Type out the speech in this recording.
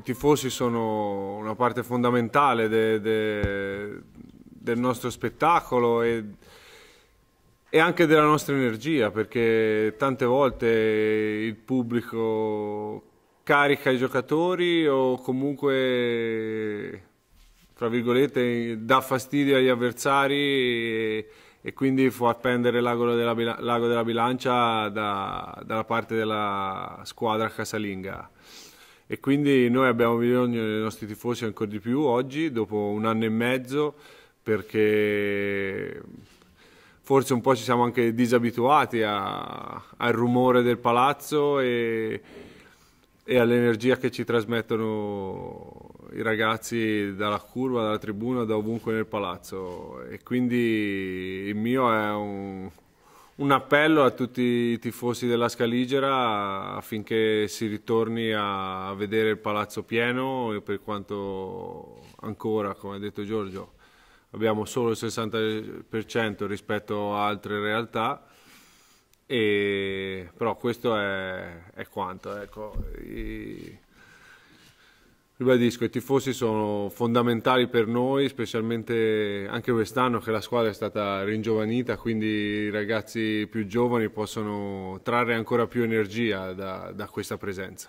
i tifosi sono una parte fondamentale de, de, del nostro spettacolo e, e, anche della nostra energia, perché tante volte il pubblico carica i giocatori o comunque, fra virgolette, dà fastidio agli avversari e, e quindi fa appendere l'ago della, della, bilancia da, dalla parte della squadra casalinga e quindi noi abbiamo bisogno dei nostri tifosi ancora di più oggi, dopo un anno e mezzo, perché forse un po' ci siamo anche disabituati a, al rumore del palazzo e, e all'energia che ci trasmettono i ragazzi dalla curva, dalla tribuna, da ovunque nel palazzo. E quindi il mio è un un appello a tutti i tifosi della Scaligera affinché si ritorni a vedere il palazzo pieno e per quanto ancora, come ha detto Giorgio, abbiamo solo il 60% rispetto a altre realtà. E, però questo è, è quanto. Ecco. E, Ribadisco, i tifosi sono fondamentali per noi, specialmente anche quest'anno che la squadra è stata ringiovanita, quindi i ragazzi più giovani possono trarre ancora più energia da, da questa presenza.